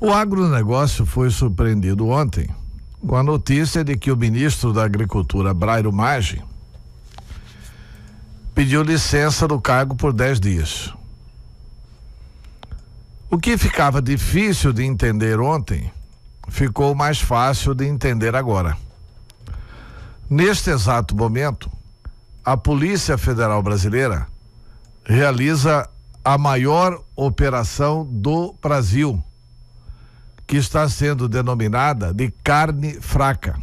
O agronegócio foi surpreendido ontem com a notícia de que o ministro da Agricultura, Brairo Maggi, pediu licença do cargo por 10 dias. O que ficava difícil de entender ontem ficou mais fácil de entender agora. Neste exato momento, a Polícia Federal Brasileira realiza a maior operação do Brasil que está sendo denominada de carne fraca,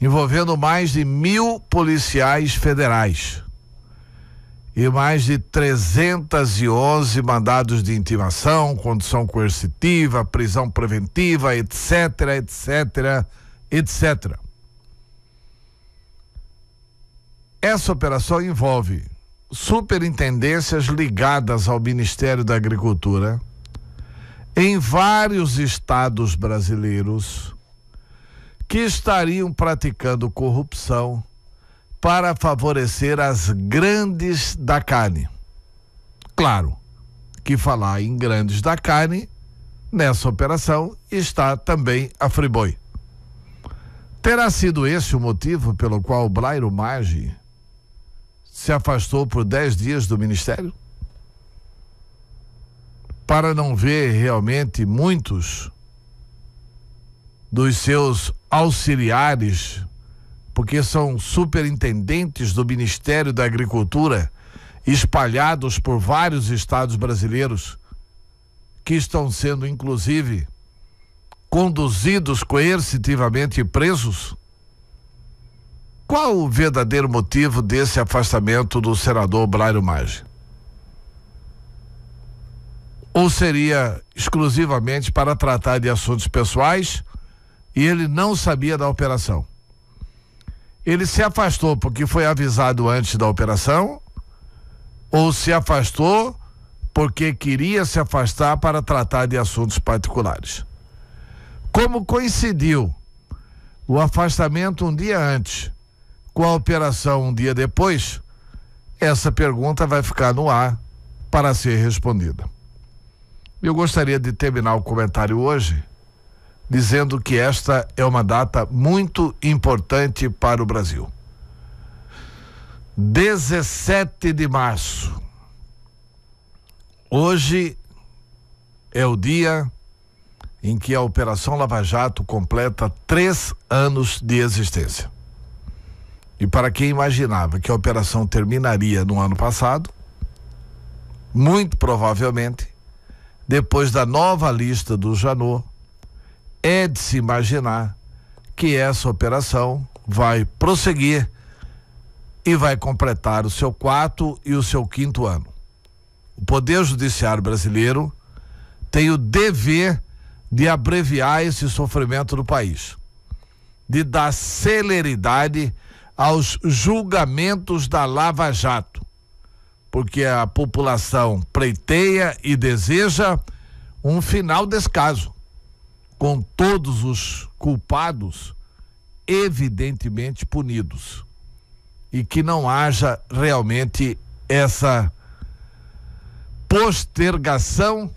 envolvendo mais de mil policiais federais e mais de 311 mandados de intimação, condição coercitiva, prisão preventiva, etc, etc, etc. Essa operação envolve superintendências ligadas ao Ministério da Agricultura em vários estados brasileiros que estariam praticando corrupção para favorecer as grandes da carne. Claro que falar em grandes da carne, nessa operação está também a Friboi. Terá sido esse o motivo pelo qual Blairo Maggi se afastou por 10 dias do ministério? para não ver realmente muitos dos seus auxiliares, porque são superintendentes do Ministério da Agricultura, espalhados por vários estados brasileiros, que estão sendo, inclusive, conduzidos coercitivamente presos? Qual o verdadeiro motivo desse afastamento do senador Blairo Maggi? ou seria exclusivamente para tratar de assuntos pessoais e ele não sabia da operação. Ele se afastou porque foi avisado antes da operação ou se afastou porque queria se afastar para tratar de assuntos particulares. Como coincidiu o afastamento um dia antes com a operação um dia depois, essa pergunta vai ficar no ar para ser respondida. Eu gostaria de terminar o comentário hoje dizendo que esta é uma data muito importante para o Brasil. 17 de março. Hoje é o dia em que a Operação Lava Jato completa três anos de existência. E para quem imaginava que a operação terminaria no ano passado, muito provavelmente depois da nova lista do Janot, é de se imaginar que essa operação vai prosseguir e vai completar o seu quarto e o seu quinto ano. O Poder Judiciário brasileiro tem o dever de abreviar esse sofrimento do país, de dar celeridade aos julgamentos da Lava Jato porque a população preteia e deseja um final descaso com todos os culpados evidentemente punidos e que não haja realmente essa postergação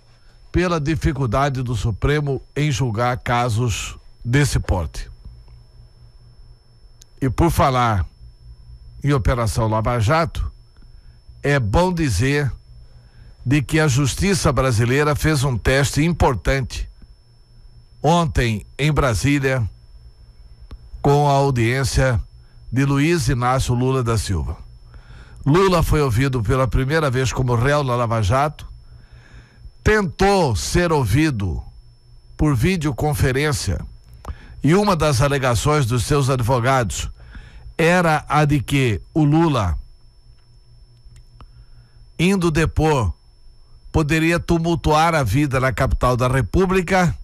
pela dificuldade do Supremo em julgar casos desse porte. E por falar em Operação Lava Jato, é bom dizer de que a justiça brasileira fez um teste importante ontem em Brasília com a audiência de Luiz Inácio Lula da Silva. Lula foi ouvido pela primeira vez como réu na Lava Jato, tentou ser ouvido por videoconferência e uma das alegações dos seus advogados era a de que o Lula indo depor, poderia tumultuar a vida na capital da República.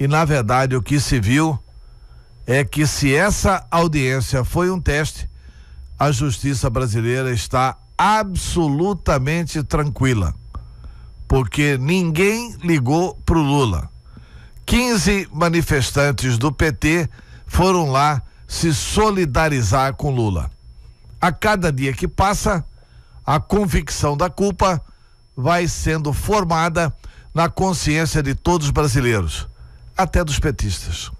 E, na verdade, o que se viu é que, se essa audiência foi um teste, a justiça brasileira está absolutamente tranquila, porque ninguém ligou pro Lula. 15 manifestantes do PT foram lá se solidarizar com Lula. A cada dia que passa, a convicção da culpa vai sendo formada na consciência de todos os brasileiros, até dos petistas.